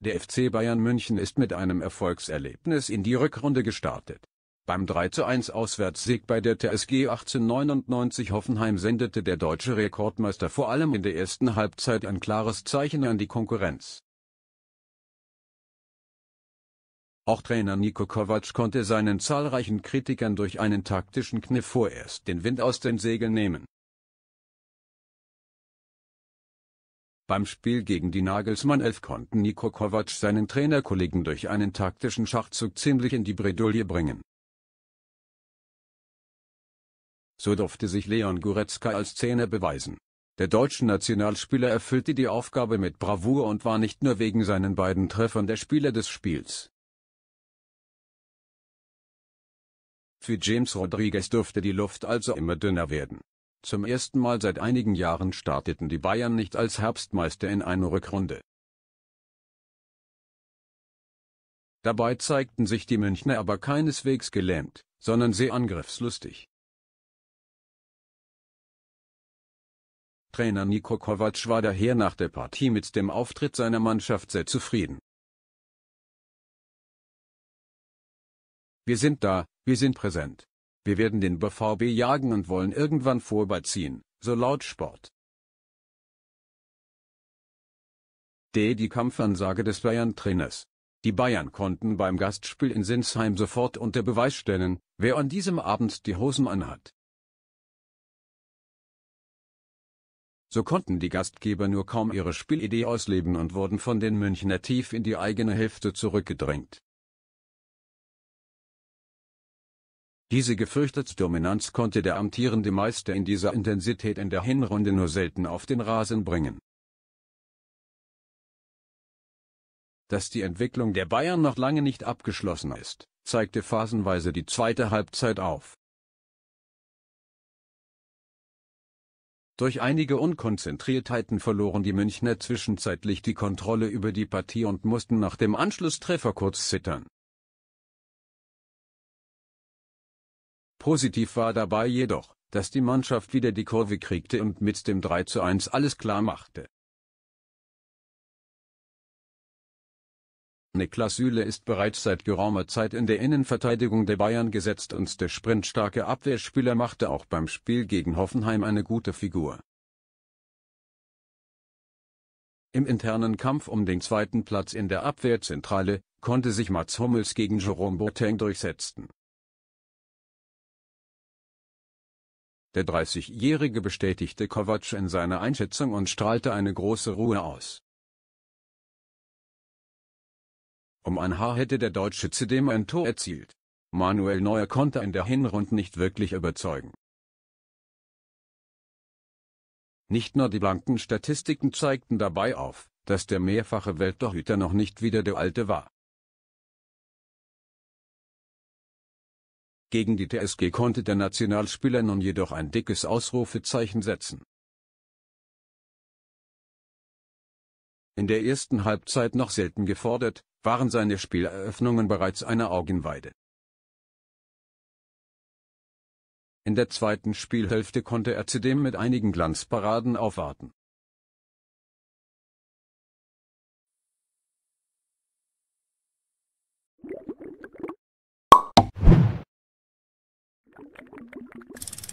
Der FC Bayern München ist mit einem Erfolgserlebnis in die Rückrunde gestartet. Beim 3:1 Auswärtssieg bei der TSG 1899 Hoffenheim sendete der deutsche Rekordmeister vor allem in der ersten Halbzeit ein klares Zeichen an die Konkurrenz. Auch Trainer Niko Kovac konnte seinen zahlreichen Kritikern durch einen taktischen Kniff vorerst den Wind aus den Segeln nehmen Beim Spiel gegen die Nagelsmann 11 konnten Niko Kovac seinen Trainerkollegen durch einen taktischen Schachzug ziemlich in die Bredouille bringen. So durfte sich Leon Goretzka als Zehner beweisen. Der deutsche Nationalspieler erfüllte die Aufgabe mit Bravour und war nicht nur wegen seinen beiden Treffern der Spieler des Spiels. Für James Rodriguez durfte die Luft also immer dünner werden. Zum ersten Mal seit einigen Jahren starteten die Bayern nicht als Herbstmeister in eine Rückrunde. Dabei zeigten sich die Münchner aber keineswegs gelähmt, sondern sehr angriffslustig. Trainer Niko Kovac war daher nach der Partie mit dem Auftritt seiner Mannschaft sehr zufrieden. Wir sind da, wir sind präsent. Wir werden den BVB jagen und wollen irgendwann vorbeiziehen, so laut Sport. D. Die Kampfansage des Bayern-Trainers. Die Bayern konnten beim Gastspiel in Sinsheim sofort unter Beweis stellen, wer an diesem Abend die Hosen anhat. So konnten die Gastgeber nur kaum ihre Spielidee ausleben und wurden von den Münchner tief in die eigene Hälfte zurückgedrängt. Diese gefürchtete Dominanz konnte der amtierende Meister in dieser Intensität in der Hinrunde nur selten auf den Rasen bringen. Dass die Entwicklung der Bayern noch lange nicht abgeschlossen ist, zeigte phasenweise die zweite Halbzeit auf. Durch einige Unkonzentriertheiten verloren die Münchner zwischenzeitlich die Kontrolle über die Partie und mussten nach dem Anschlusstreffer kurz zittern. Positiv war dabei jedoch, dass die Mannschaft wieder die Kurve kriegte und mit dem 3 zu 1 alles klar machte. Niklas Süle ist bereits seit geraumer Zeit in der Innenverteidigung der Bayern gesetzt und der sprintstarke Abwehrspieler machte auch beim Spiel gegen Hoffenheim eine gute Figur. Im internen Kampf um den zweiten Platz in der Abwehrzentrale, konnte sich Mats Hummels gegen Jerome Boateng durchsetzen. Der 30-Jährige bestätigte Kovac in seiner Einschätzung und strahlte eine große Ruhe aus. Um ein Haar hätte der Deutsche zudem ein Tor erzielt. Manuel Neuer konnte in der Hinrunde nicht wirklich überzeugen. Nicht nur die blanken Statistiken zeigten dabei auf, dass der mehrfache Welttorhüter noch nicht wieder der alte war. Gegen die TSG konnte der Nationalspieler nun jedoch ein dickes Ausrufezeichen setzen. In der ersten Halbzeit noch selten gefordert, waren seine Spieleröffnungen bereits eine Augenweide. In der zweiten Spielhälfte konnte er zudem mit einigen Glanzparaden aufwarten. Thank you.